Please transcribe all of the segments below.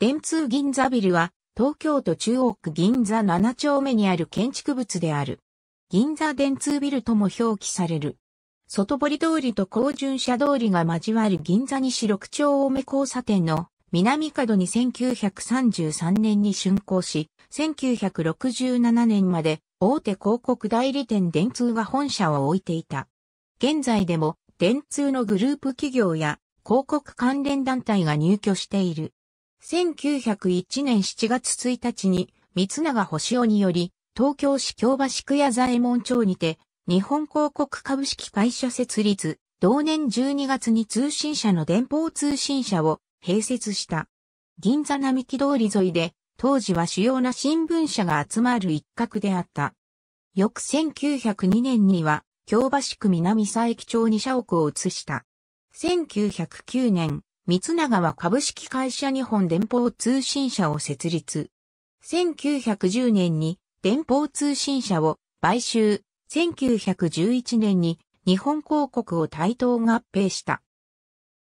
電通銀座ビルは、東京都中央区銀座7丁目にある建築物である。銀座電通ビルとも表記される。外堀通りと高順車通りが交わる銀座西六丁目交差点の南角に1933年に竣工し、1967年まで大手広告代理店電通が本社を置いていた。現在でも電通のグループ企業や広告関連団体が入居している。1901年7月1日に、三永星雄により、東京市京橋区屋左衛門町にて、日本広告株式会社設立、同年12月に通信社の電報通信社を併設した。銀座並木通り沿いで、当時は主要な新聞社が集まる一角であった。翌1902年には、京橋区南佐駅町に社屋を移した。1909年、三永は株式会社日本電報通信社を設立。1910年に電報通信社を買収、1911年に日本広告を対等合併した。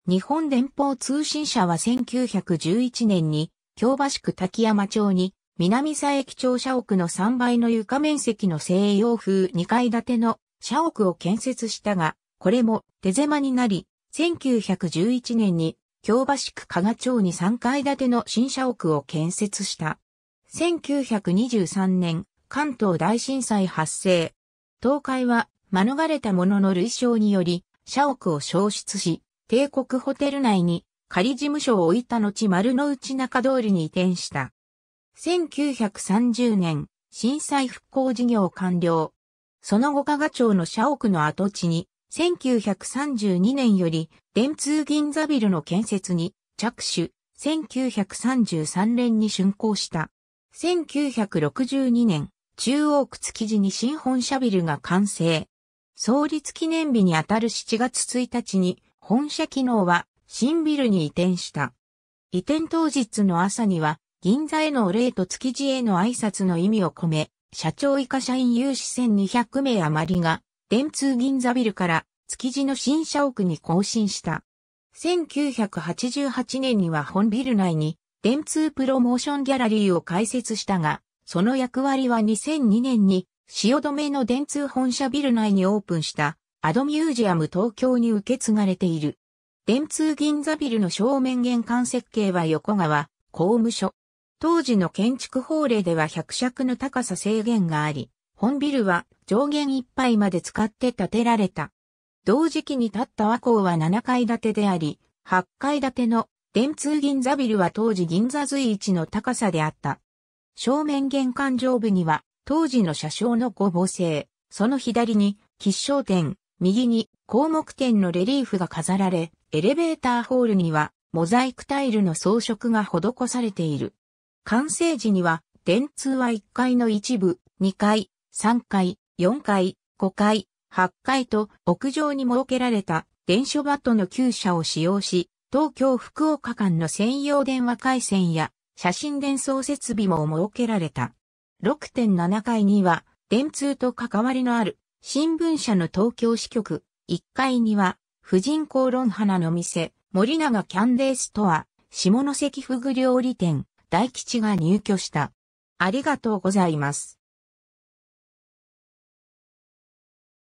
日本電報通信社は1911年に京橋区滝山町に南佐駅庁社屋の3倍の床面積の西洋風2階建ての社屋を建設したが、これも手狭になり、1911年に京橋区加賀町に3階建ての新社屋を建設した。1923年、関東大震災発生。東海は免れたものの類称により、社屋を消失し、帝国ホテル内に仮事務所を置いた後丸の内中通りに移転した。1930年、震災復興事業完了。その後加賀町の社屋の跡地に1932年より、電通銀座ビルの建設に着手、1933年に竣工した。1962年、中央区築地に新本社ビルが完成。創立記念日にあたる7月1日に、本社機能は新ビルに移転した。移転当日の朝には、銀座へのお礼と築地への挨拶の意味を込め、社長以下社員有志1200名余りが電通銀座ビルから築地の新社屋に更新した。1988年には本ビル内に電通プロモーションギャラリーを開設したが、その役割は2002年に汐留の電通本社ビル内にオープンしたアドミュージアム東京に受け継がれている。電通銀座ビルの正面玄関設計は横川、公務所。当時の建築法令では100尺の高さ制限があり、本ビルは上限いっぱいまで使って建てられた。同時期に建った和光は7階建てであり、8階建ての電通銀座ビルは当時銀座随一の高さであった。正面玄関上部には当時の車掌のご母星。その左に吉祥店、右に項目店のレリーフが飾られ、エレベーターホールにはモザイクタイルの装飾が施されている。完成時には電通は1階の一部、2階、3階、4階、5階、8階と屋上に設けられた電書バットの旧車を使用し、東京福岡間の専用電話回線や写真伝送設備も設けられた。6.7階には電通と関わりのある新聞社の東京支局、1階には婦人公論花の店、森永キャンデーストア、下関フグ料理店、大吉が入居した。ありがとうございます。